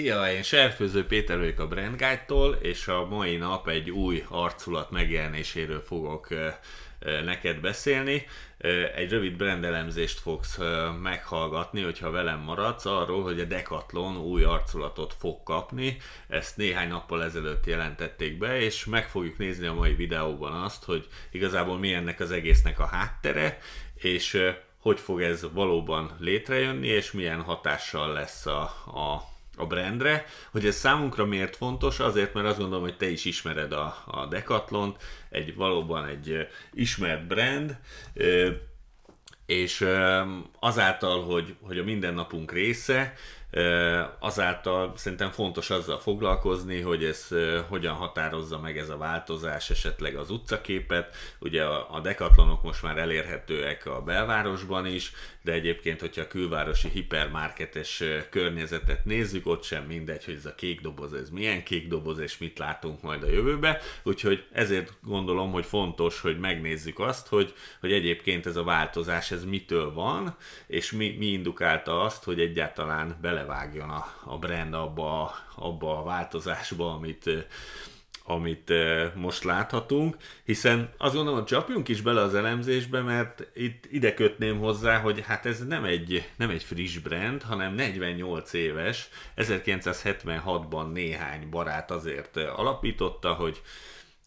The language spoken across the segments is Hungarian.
Szia, én Serfőző Péter vagyok a Brand Guide-tól, és a mai nap egy új arculat megjelenéséről fogok neked beszélni. Egy rövid brandelemzést fogsz meghallgatni, hogyha velem maradsz, arról, hogy a Decathlon új arculatot fog kapni. Ezt néhány nappal ezelőtt jelentették be, és meg fogjuk nézni a mai videóban azt, hogy igazából mi ennek az egésznek a háttere, és hogy fog ez valóban létrejönni, és milyen hatással lesz a, a a brandre, hogy ez számunkra miért fontos, azért, mert azt gondolom, hogy te is ismered a, a Decathlon, egy valóban egy ismert brand, és azáltal, hogy, hogy a mindennapunk része, Azáltal szerintem fontos azzal foglalkozni, hogy ez hogyan határozza meg ez a változás esetleg az utcaképet. Ugye a dekatlanok most már elérhetőek a belvárosban is, de egyébként, hogyha a külvárosi hipermarketes környezetet nézzük, ott sem mindegy, hogy ez a kék doboz, ez milyen kék doboz, és mit látunk majd a jövőbe. Úgyhogy ezért gondolom, hogy fontos, hogy megnézzük azt, hogy, hogy egyébként ez a változás, ez mitől van, és mi, mi indukálta azt, hogy egyáltalán bele belevágjon a, a brand abba, a, abba a változásba, amit, amit most láthatunk, hiszen azt gondolom, hogy csapjunk is bele az elemzésbe, mert itt ide kötném hozzá, hogy hát ez nem egy, nem egy friss brand, hanem 48 éves, 1976-ban néhány barát azért alapította, hogy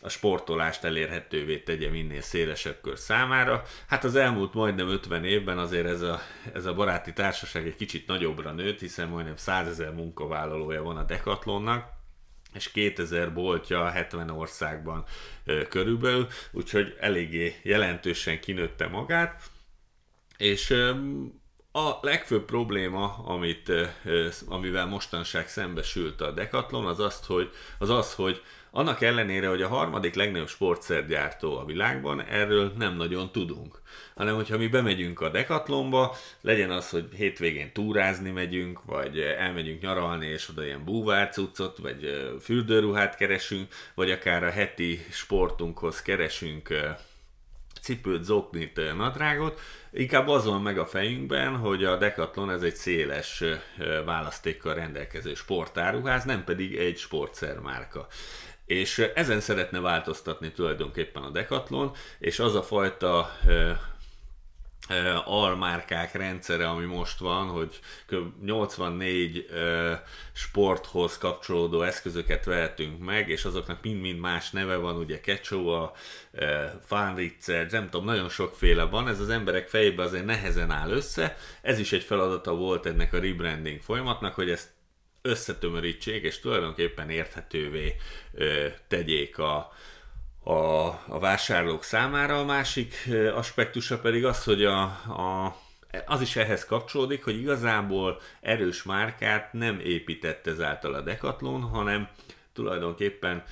a sportolást elérhetővé tegye minél szélesebb kör számára. Hát az elmúlt majdnem 50 évben azért ez a, ez a baráti társaság egy kicsit nagyobbra nőtt, hiszen majdnem 100 ezer munkavállalója van a Decathlonnak, és 2000 boltja 70 országban ö, körülbelül, úgyhogy eléggé jelentősen kinőtte magát, és ö, a legfőbb probléma, amit, amivel mostanság szembesült a Decathlon, az, azt, hogy, az az, hogy annak ellenére, hogy a harmadik legnagyobb sportszergyártó a világban, erről nem nagyon tudunk. Hanem, hogyha mi bemegyünk a Decathlonba, legyen az, hogy hétvégén túrázni megyünk, vagy elmegyünk nyaralni, és oda ilyen búvár cuccot, vagy fürdőruhát keresünk, vagy akár a heti sportunkhoz keresünk cipőt, zoknit, nadrágot, inkább az van meg a fejünkben, hogy a Decathlon ez egy széles választékkal rendelkező sportáruház, nem pedig egy sportszermárka. És ezen szeretne változtatni tulajdonképpen a Decathlon, és az a fajta almárkák rendszere, ami most van, hogy 84 sporthoz kapcsolódó eszközöket vehetünk meg, és azoknak mind-mind más neve van, ugye Kecsóa, Fánritzer, nem tudom, nagyon sokféle van, ez az emberek fejében azért nehezen áll össze, ez is egy feladata volt ennek a rebranding folyamatnak, hogy ezt összetömörítsék, és tulajdonképpen érthetővé tegyék a, a, a vásárlók számára, a másik aspektusa pedig az, hogy a, a, az is ehhez kapcsolódik, hogy igazából erős márkát nem épített ezáltal a Decathlon, hanem tulajdonképpen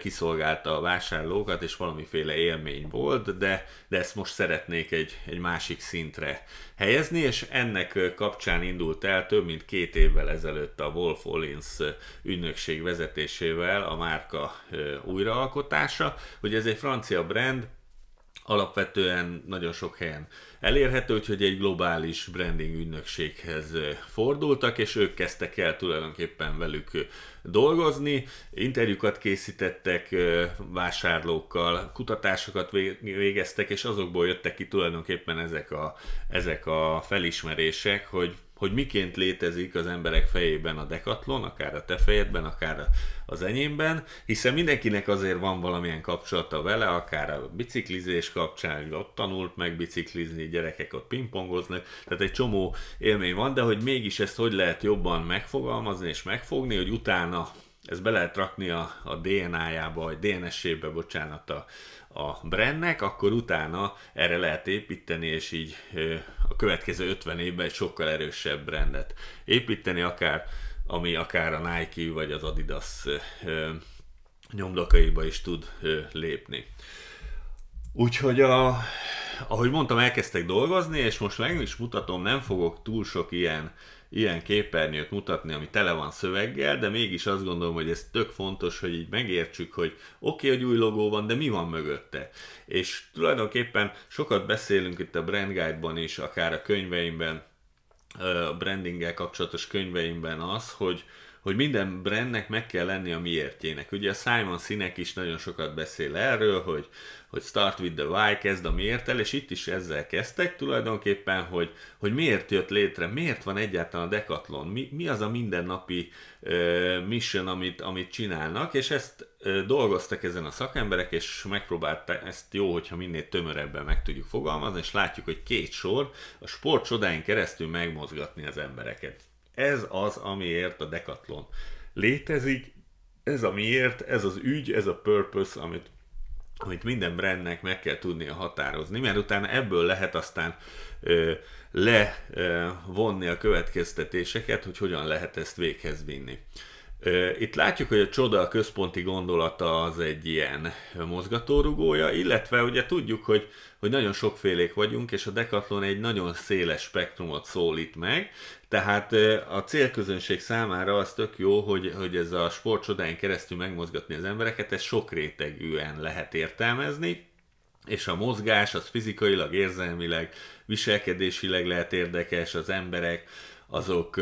kiszolgálta a vásárlókat, és valamiféle élmény volt, de, de ezt most szeretnék egy, egy másik szintre helyezni, és ennek kapcsán indult el több mint két évvel ezelőtt a Wolf Olins ügynökség vezetésével a márka újraalkotása, hogy ez egy francia brand, alapvetően nagyon sok helyen elérhető, úgyhogy egy globális branding ügynökséghez fordultak, és ők kezdtek el tulajdonképpen velük dolgozni. Interjúkat készítettek vásárlókkal, kutatásokat végeztek, és azokból jöttek ki tulajdonképpen ezek a, ezek a felismerések, hogy hogy miként létezik az emberek fejében a dekatlon, akár a te fejedben, akár az enyémben, hiszen mindenkinek azért van valamilyen kapcsolata vele, akár a biciklizés kapcsán, hogy ott tanult meg biciklizni, gyerekek ott pingpongoznak, tehát egy csomó élmény van, de hogy mégis ezt hogy lehet jobban megfogalmazni és megfogni, hogy utána ez be lehet rakni a, a DNA-jába, vagy DNS-ébe, bocsánat, a, a brandnek, akkor utána erre lehet építeni, és így a következő 50 évben egy sokkal erősebb brandet építeni, akár ami akár a Nike vagy az Adidas nyomdokaiba is tud lépni. Úgyhogy, a, ahogy mondtam, elkezdtek dolgozni, és most meg is mutatom, nem fogok túl sok ilyen ilyen képernyőt mutatni, ami tele van szöveggel, de mégis azt gondolom, hogy ez tök fontos, hogy így megértsük, hogy oké, okay, hogy új logó van, de mi van mögötte. És tulajdonképpen sokat beszélünk itt a Brand Guide-ban is, akár a könyveimben, a brandinggel kapcsolatos könyveimben az, hogy, hogy minden brandnek meg kell lenni a miértjének. Ugye a Simon Sinek is nagyon sokat beszél erről, hogy, hogy start with the why, kezd a miértel, és itt is ezzel kezdtek tulajdonképpen, hogy, hogy miért jött létre, miért van egyáltalán a Decathlon, mi, mi az a mindennapi ö, mission, amit, amit csinálnak, és ezt ö, dolgoztak ezen a szakemberek, és megpróbálták ezt jó, hogyha minél tömörebben meg tudjuk fogalmazni, és látjuk, hogy két sor a sport csodáin keresztül megmozgatni az embereket. Ez az, amiért a Decathlon létezik, ez amiért, ez az ügy, ez a purpose, amit, amit minden brandnek meg kell tudnia határozni, mert utána ebből lehet aztán ö, levonni a következtetéseket, hogy hogyan lehet ezt véghez vinni. Itt látjuk, hogy a csoda a központi gondolata az egy ilyen mozgatórugója, illetve ugye tudjuk, hogy, hogy nagyon sokfélék vagyunk, és a Decathlon egy nagyon széles spektrumot szólít meg, tehát a célközönség számára az tök jó, hogy, hogy ez a sportcsodáin keresztül megmozgatni az embereket, ez sok rétegűen lehet értelmezni, és a mozgás az fizikailag, érzelmileg, viselkedésileg lehet érdekes, az emberek azok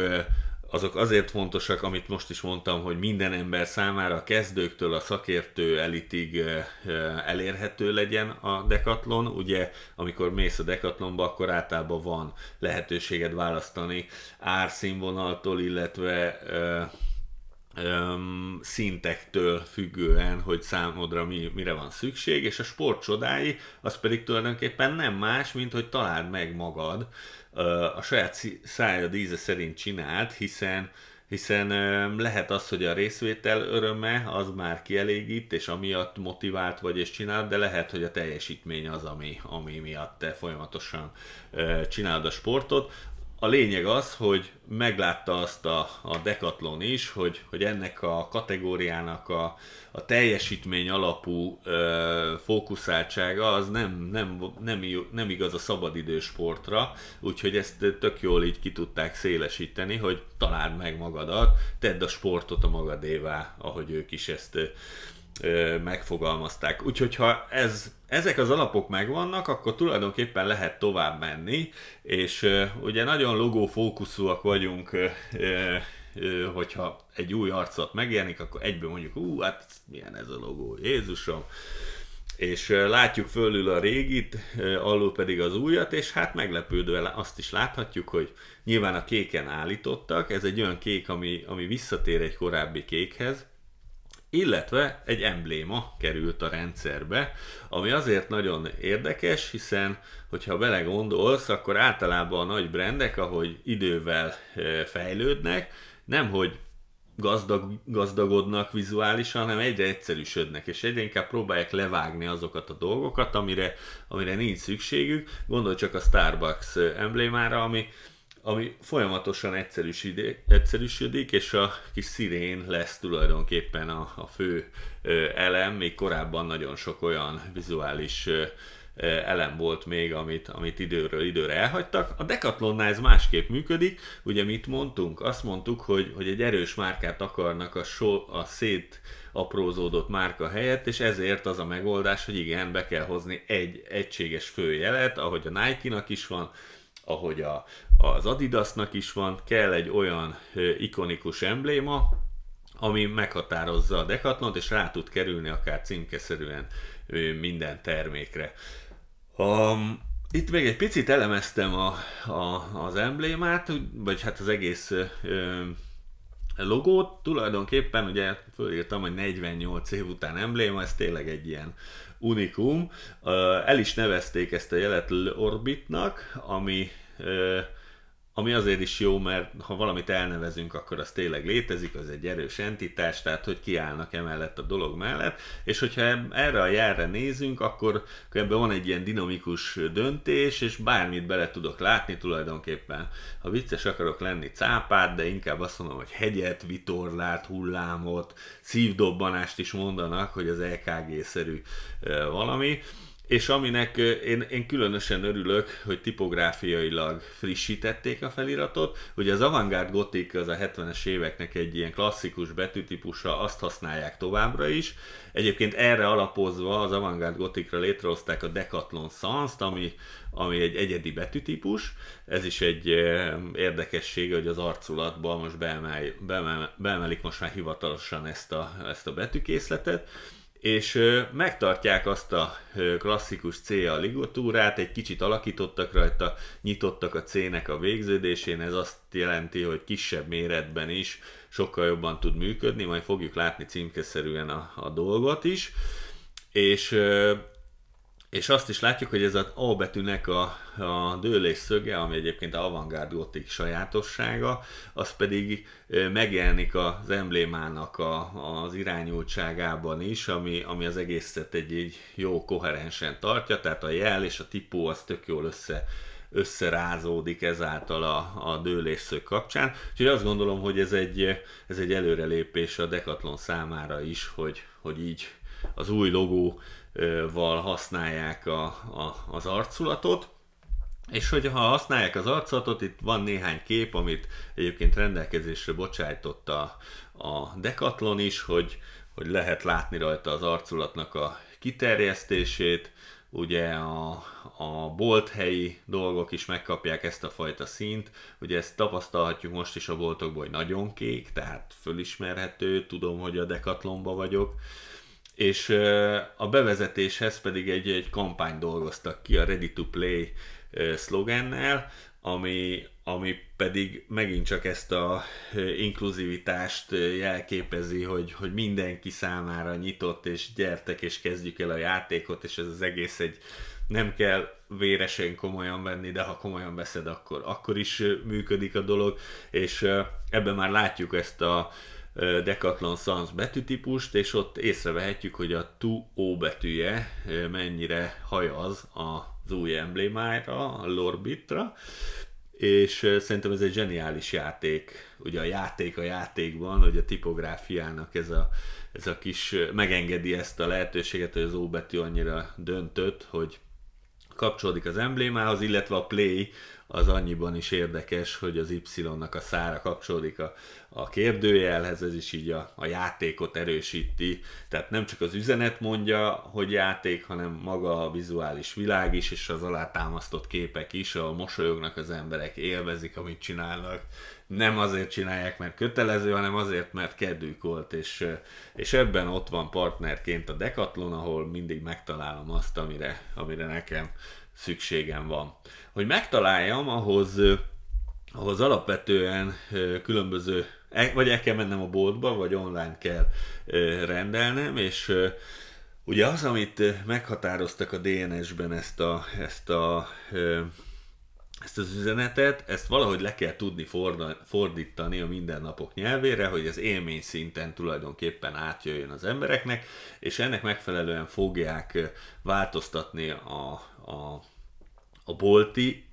azok azért fontosak, amit most is mondtam, hogy minden ember számára a kezdőktől a szakértő elitig eh, eh, elérhető legyen a dekatlon. Ugye, amikor mész a dekatlonba, akkor általában van lehetőséged választani árszínvonaltól, illetve eh, szintektől függően, hogy számodra mi, mire van szükség, és a sport csodái, az pedig tulajdonképpen nem más, mint hogy találd meg magad, a saját szája íze szerint csinált, hiszen hiszen lehet az, hogy a részvétel öröme az már kielégít, és amiatt motivált vagy és csinál, de lehet, hogy a teljesítmény az, ami, ami miatt te folyamatosan csinálod a sportot. A lényeg az, hogy meglátta azt a, a Decathlon is, hogy, hogy ennek a kategóriának a, a teljesítmény alapú ö, fókuszáltsága az nem, nem, nem, nem igaz a szabadidős sportra, úgyhogy ezt tök jól így ki tudták szélesíteni, hogy találd meg magadat, tedd a sportot a magadévá, ahogy ők is ezt megfogalmazták. Úgyhogy ha ez, ezek az alapok megvannak, akkor tulajdonképpen lehet tovább menni, és ugye nagyon logó vagyunk, hogyha egy új arcot megjelenik, akkor egyből mondjuk, ú, hát milyen ez a logó, Jézusom, és látjuk fölül a régit, alul pedig az újat, és hát meglepődve azt is láthatjuk, hogy nyilván a kéken állítottak, ez egy olyan kék, ami, ami visszatér egy korábbi kékhez, illetve egy embléma került a rendszerbe, ami azért nagyon érdekes, hiszen hogyha belegondolsz, akkor általában a nagy brendek, ahogy idővel fejlődnek, nem hogy gazdag, gazdagodnak vizuálisan, hanem egyre egyszerűsödnek, és egyre inkább próbálják levágni azokat a dolgokat, amire, amire nincs szükségük. Gondolj csak a Starbucks emblémára, ami ami folyamatosan egyszerűsödik, egyszerűsödik, és a kis szirén lesz tulajdonképpen a, a fő elem, még korábban nagyon sok olyan vizuális elem volt még, amit, amit időről időre elhagytak. A Decathlonnál ez másképp működik, ugye mit mondtunk? Azt mondtuk, hogy, hogy egy erős márkát akarnak a, so, a szét aprózódott márka helyett, és ezért az a megoldás, hogy igen, be kell hozni egy egységes főjelet, ahogy a Nike-nak is van, ahogy a, az Adidasnak is van, kell egy olyan ikonikus embléma, ami meghatározza a Decathlon, és rá tud kerülni akár címkeszerűen minden termékre. Um, itt még egy picit elemeztem a, a, az emblémát, vagy hát az egész ö, logót tulajdonképpen ugye fölírtam, hogy 48 év után embléma, ez tényleg egy ilyen unikum. El is nevezték ezt a jelet Orbitnak, ami ami azért is jó, mert ha valamit elnevezünk, akkor az tényleg létezik, az egy erős entitás, tehát hogy kiállnak emellett a dolog mellett, és hogyha erre a járra nézünk, akkor ebben van egy ilyen dinamikus döntés, és bármit bele tudok látni tulajdonképpen. Ha vicces akarok lenni, cápát, de inkább azt mondom, hogy hegyet, vitorlát, hullámot, szívdobbanást is mondanak, hogy az EKG-szerű valami, és aminek én, én különösen örülök, hogy tipográfiailag frissítették a feliratot. Ugye az avantgárd gotik az a 70-es éveknek egy ilyen klasszikus betűtípusa, azt használják továbbra is. Egyébként erre alapozva az avantgárd gotikra létrehozták a Decathlon sans ami, ami egy egyedi betűtípus. Ez is egy érdekessége, hogy az arculatban most beemel, beemel, beemelik most már hivatalosan ezt a, ezt a betűkészletet és megtartják azt a klasszikus a ligotúrát, egy kicsit alakítottak rajta, nyitottak a C-nek a végződésén, ez azt jelenti, hogy kisebb méretben is sokkal jobban tud működni, majd fogjuk látni címkeszerűen a, a dolgot is, és és azt is látjuk, hogy ez az A betűnek a, a dőlés szöge, ami egyébként a avantgárd gotik sajátossága, az pedig megjelenik az emblémának a, az irányultságában is, ami, ami az egészet egy, egy jó koherensen tartja, tehát a jel és a tipó az tök jól össze összerázódik ezáltal a, a dőlésszög kapcsán. Úgyhogy azt gondolom, hogy ez egy, ez egy előrelépés a Decathlon számára is, hogy, hogy így az új logó val használják a, a, az arculatot, és hogyha használják az arculatot, itt van néhány kép, amit egyébként rendelkezésre bocsájtott a, a Decathlon is, hogy, hogy lehet látni rajta az arculatnak a kiterjesztését, ugye a, a bolthelyi dolgok is megkapják ezt a fajta színt, ugye ezt tapasztalhatjuk most is a boltokban, hogy nagyon kék, tehát fölismerhető, tudom, hogy a Decathlonban vagyok, és a bevezetéshez pedig egy, egy kampány dolgoztak ki a Ready to Play szlogennel, ami, ami pedig megint csak ezt a inkluzivitást jelképezi, hogy, hogy mindenki számára nyitott, és gyertek, és kezdjük el a játékot, és ez az egész egy nem kell véresen komolyan venni, de ha komolyan veszed, akkor, akkor is működik a dolog, és ebben már látjuk ezt a, Decathlon Sans betűtípust, és ott észrevehetjük, hogy a 2O betűje mennyire hajaz az új emblémára, a Lorbitra, és szerintem ez egy zseniális játék. Ugye a játék a játékban, hogy a tipográfiának ez a, ez a kis megengedi ezt a lehetőséget, hogy az O betű annyira döntött, hogy kapcsolódik az emblémához, illetve a play az annyiban is érdekes, hogy az Y-nak a szára kapcsolódik a, a kérdőjelhez, ez is így a, a játékot erősíti. Tehát nem csak az üzenet mondja, hogy játék, hanem maga a vizuális világ is, és az alátámasztott képek is, a mosolyognak az emberek, élvezik, amit csinálnak, nem azért csinálják, mert kötelező, hanem azért, mert kedvük volt, és, eh, és ebben ott van partnerként a Decathlon, ahol mindig megtalálom azt, amire, amire nekem szükségem van. Hogy megtaláljam, ahhoz, eh, ahhoz alapvetően eh, különböző, e, vagy el kell mennem a boltba, vagy online kell rendelnem, és Ugye az, amit meghatároztak a DNS-ben ezt a, ezt a ezt az üzenetet, ezt valahogy le kell tudni fordítani a mindennapok nyelvére, hogy az élmény szinten tulajdonképpen átjöjjön az embereknek, és ennek megfelelően fogják változtatni a, a, a bolti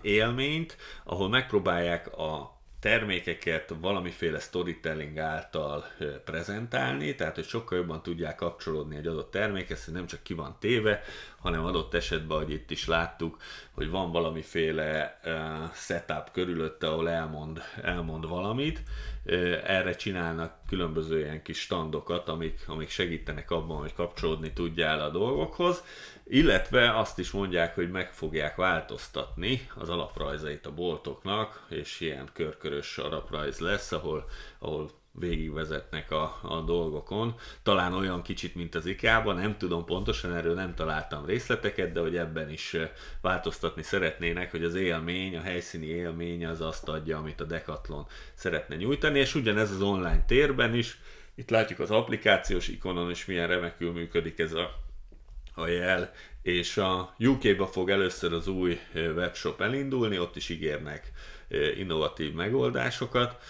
élményt, ahol megpróbálják a termékeket valamiféle storytelling által prezentálni, tehát hogy sokkal jobban tudják kapcsolódni egy adott termékhez, hogy nem csak ki van téve, hanem adott esetben, ahogy itt is láttuk, hogy van valamiféle eh, setup körülötte, ahol elmond, elmond valamit. Eh, erre csinálnak különböző ilyen kis standokat, amik, amik segítenek abban, hogy kapcsolódni tudjál a dolgokhoz, illetve azt is mondják, hogy meg fogják változtatni az alaprajzait a boltoknak, és ilyen körkörös alaprajz lesz, ahol, ahol végigvezetnek a, a dolgokon. Talán olyan kicsit, mint az ikea nem tudom pontosan, erről nem találtam részleteket, de hogy ebben is eh, változtatni szeretnének, hogy az élmény, a helyszíni élmény az azt adja, amit a Decathlon szeretne nyújtani, és ugyanez az online térben is, itt látjuk az applikációs ikonon is milyen remekül működik ez a, a jel, és a UK-ba fog először az új eh, webshop elindulni, ott is ígérnek eh, innovatív megoldásokat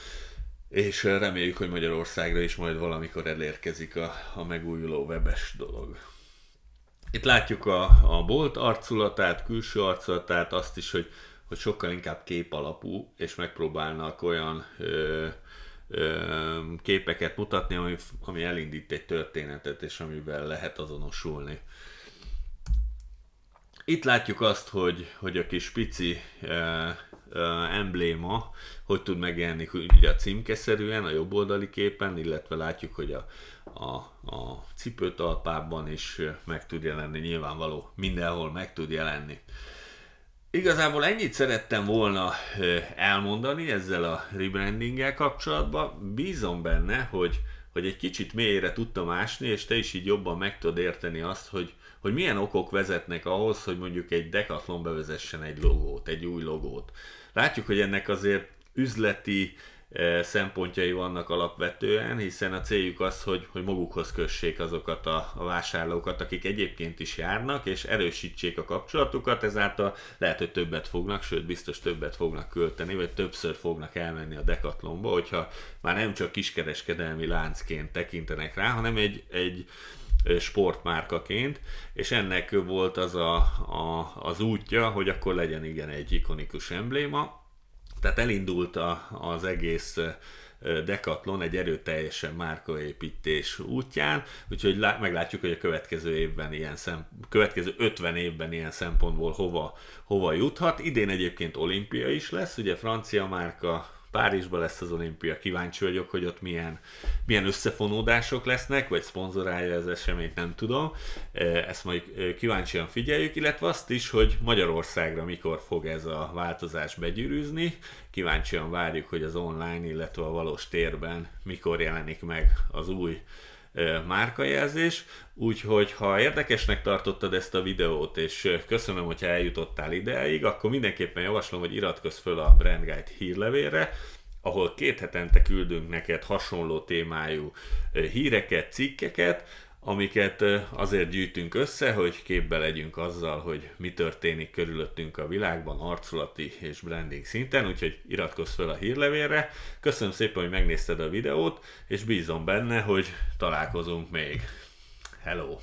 és reméljük, hogy Magyarországra is majd valamikor elérkezik a, a megújuló webes dolog. Itt látjuk a, a bolt arculatát, külső arculatát, azt is, hogy, hogy sokkal inkább kép alapú, és megpróbálnak olyan ö, ö, képeket mutatni, ami, ami elindít egy történetet, és amivel lehet azonosulni. Itt látjuk azt, hogy, hogy a kis pici ö, uh, embléma, hogy tud megjelenni ugye a címkeszerűen, a jobb oldali képen, illetve látjuk, hogy a, a, a cipőtalpában is meg tud jelenni, nyilvánvaló, mindenhol meg tud jelenni. Igazából ennyit szerettem volna elmondani ezzel a rebrandinggel kapcsolatban. Bízom benne, hogy, hogy egy kicsit mélyre tudtam ásni, és te is így jobban meg tudod érteni azt, hogy, hogy milyen okok vezetnek ahhoz, hogy mondjuk egy Decathlon bevezessen egy logót, egy új logót Látjuk, hogy ennek azért üzleti e, szempontjai vannak alapvetően, hiszen a céljuk az, hogy, hogy magukhoz kössék azokat a, a vásárlókat, akik egyébként is járnak, és erősítsék a kapcsolatukat, ezáltal lehet, hogy többet fognak, sőt biztos többet fognak költeni, vagy többször fognak elmenni a dekatlomba, hogyha már nem csak kiskereskedelmi láncként tekintenek rá, hanem egy, egy, sportmárkaként, és ennek volt az a, a, az útja, hogy akkor legyen igen egy ikonikus embléma. Tehát elindult a, az egész Decathlon egy erőteljesen márkaépítés útján, úgyhogy lá- meglátjuk, hogy a következő évben ilyen szem- következő 50 évben ilyen szempontból hova, hova juthat. Idén egyébként olimpia is lesz, ugye francia márka Párizsban lesz az olimpia, kíváncsi vagyok, hogy ott milyen, milyen összefonódások lesznek, vagy szponzorálja az eseményt, nem tudom. E, ezt majd e, kíváncsian figyeljük, illetve azt is, hogy Magyarországra mikor fog ez a változás begyűrűzni. Kíváncsian várjuk, hogy az online, illetve a valós térben mikor jelenik meg az új márkajelzés, úgyhogy ha érdekesnek tartottad ezt a videót, és köszönöm, hogyha eljutottál ideig, akkor mindenképpen javaslom, hogy iratkozz fel a Brand Guide hírlevére, ahol két hetente küldünk neked hasonló témájú híreket, cikkeket, amiket azért gyűjtünk össze, hogy képbe legyünk azzal, hogy mi történik körülöttünk a világban arculati és branding szinten, úgyhogy iratkozz fel a hírlevélre. Köszönöm szépen, hogy megnézted a videót, és bízom benne, hogy találkozunk még. Hello!